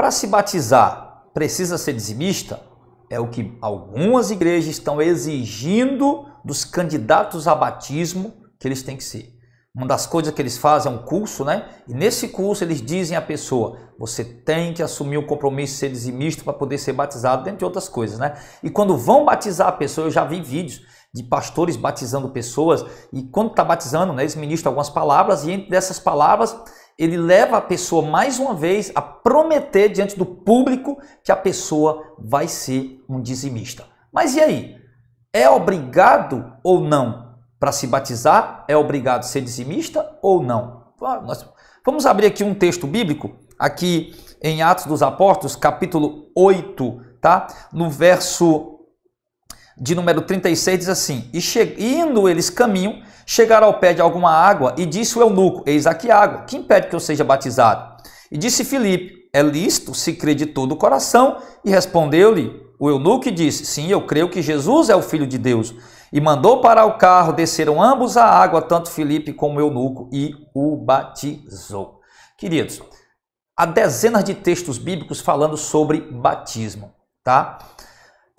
Para se batizar, precisa ser dizimista? É o que algumas igrejas estão exigindo dos candidatos a batismo que eles têm que ser. Uma das coisas que eles fazem é um curso, né? E nesse curso eles dizem à pessoa: você tem que assumir o compromisso de ser dizimista para poder ser batizado, dentre outras coisas, né? E quando vão batizar a pessoa, eu já vi vídeos de pastores batizando pessoas, e quando está batizando, né, eles ministram algumas palavras, e entre dessas palavras ele leva a pessoa mais uma vez a prometer diante do público que a pessoa vai ser um dizimista. Mas e aí? É obrigado ou não? Para se batizar, é obrigado ser dizimista ou não? Ah, vamos abrir aqui um texto bíblico, aqui em Atos dos Apóstolos, capítulo 8, tá? No verso de número 36 diz assim: E indo eles caminho, chegaram ao pé de alguma água, e disse o eunuco: Eis aqui água, que impede que eu seja batizado? E disse Filipe: É lícito se crê de todo o coração? E respondeu-lhe o eunuco e disse: Sim, eu creio que Jesus é o filho de Deus. E mandou parar o carro, desceram ambos à água, tanto Filipe como o eunuco, e o batizou. Queridos, há dezenas de textos bíblicos falando sobre batismo, tá?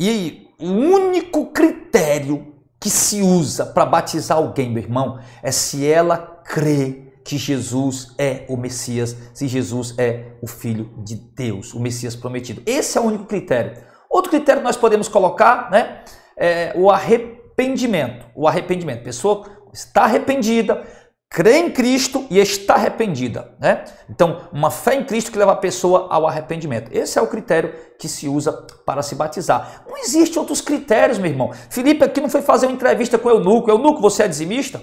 E o único critério que se usa para batizar alguém, meu irmão, é se ela crê que Jesus é o Messias, se Jesus é o Filho de Deus, o Messias prometido. Esse é o único critério. Outro critério que nós podemos colocar né, é o arrependimento. O arrependimento. A pessoa está arrependida, crê em Cristo e está arrependida. Né? Então, uma fé em Cristo que leva a pessoa ao arrependimento. Esse é o critério que se usa para se batizar. Não existem outros critérios, meu irmão. Felipe aqui não foi fazer uma entrevista com o Eunuco. Eunuco, você é dizimista?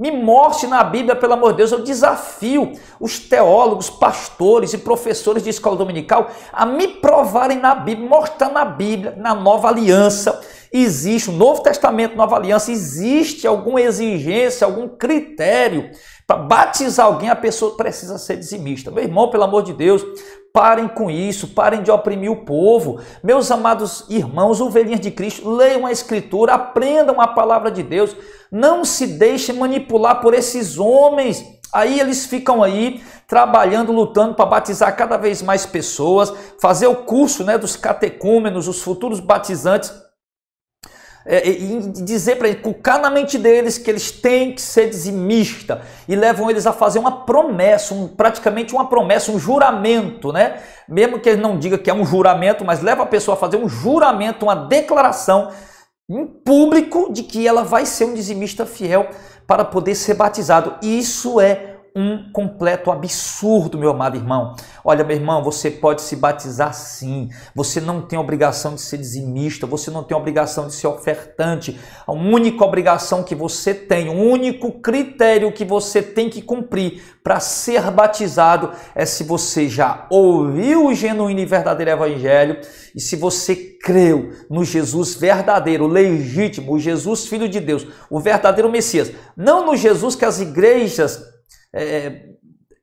Me mostre na Bíblia, pelo amor de Deus, eu desafio os teólogos, pastores e professores de escola dominical a me provarem na Bíblia, mostrar na Bíblia, na nova aliança, Existe o Novo Testamento, Nova Aliança, existe alguma exigência, algum critério para batizar alguém, a pessoa precisa ser dizimista. Meu irmão, pelo amor de Deus, parem com isso, parem de oprimir o povo. Meus amados irmãos, ovelhinhas de Cristo, leiam a Escritura, aprendam a palavra de Deus, não se deixem manipular por esses homens. Aí eles ficam aí trabalhando, lutando para batizar cada vez mais pessoas, fazer o curso né, dos catecúmenos, os futuros batizantes é, e dizer para eles, colocar na mente deles que eles têm que ser dizimista e levam eles a fazer uma promessa, um, praticamente uma promessa, um juramento, né? Mesmo que ele não diga que é um juramento, mas leva a pessoa a fazer um juramento, uma declaração em público de que ela vai ser um dizimista fiel para poder ser batizado. Isso é um completo absurdo, meu amado irmão. Olha, meu irmão, você pode se batizar sim. Você não tem obrigação de ser dizimista, você não tem obrigação de ser ofertante. A única obrigação que você tem, o único critério que você tem que cumprir para ser batizado é se você já ouviu o genuíno e verdadeiro evangelho e se você creu no Jesus verdadeiro, legítimo, o Jesus filho de Deus, o verdadeiro Messias, não no Jesus que as igrejas é, é,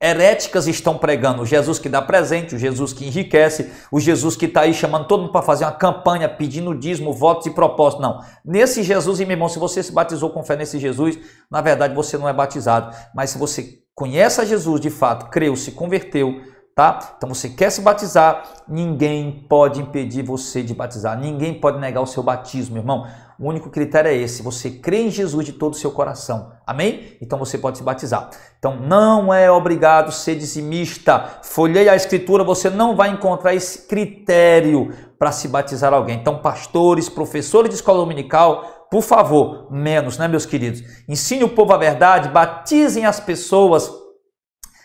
heréticas estão pregando. O Jesus que dá presente, o Jesus que enriquece, o Jesus que está aí chamando todo mundo para fazer uma campanha, pedindo dízimo, votos e propósito. Não. Nesse Jesus, e meu irmão, se você se batizou com fé nesse Jesus, na verdade você não é batizado. Mas se você conhece a Jesus de fato, creu, se converteu, tá? Então você quer se batizar, ninguém pode impedir você de batizar. Ninguém pode negar o seu batismo, irmão. O único critério é esse: você crê em Jesus de todo o seu coração. Amém? Então você pode se batizar. Então não é obrigado ser dizimista. Folheia a escritura, você não vai encontrar esse critério para se batizar alguém. Então, pastores, professores de escola dominical, por favor, menos, né, meus queridos? Ensine o povo a verdade, batizem as pessoas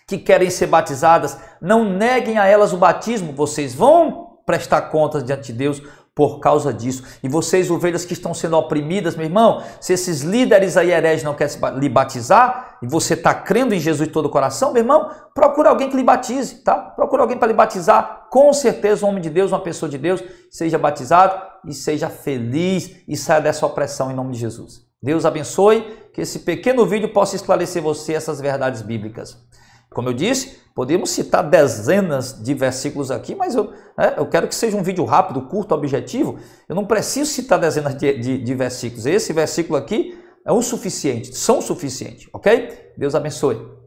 que querem ser batizadas, não neguem a elas o batismo, vocês vão prestar contas diante de Deus por causa disso. E vocês, ovelhas que estão sendo oprimidas, meu irmão, se esses líderes aí hereges não querem lhe batizar, e você está crendo em Jesus de todo o coração, meu irmão, procura alguém que lhe batize, tá? Procura alguém para lhe batizar. Com certeza, um homem de Deus, uma pessoa de Deus, seja batizado e seja feliz e saia dessa opressão em nome de Jesus. Deus abençoe, que esse pequeno vídeo possa esclarecer você essas verdades bíblicas. Como eu disse, podemos citar dezenas de versículos aqui, mas eu, né, eu quero que seja um vídeo rápido, curto, objetivo. Eu não preciso citar dezenas de, de, de versículos. Esse versículo aqui é o suficiente, são o suficiente, ok? Deus abençoe.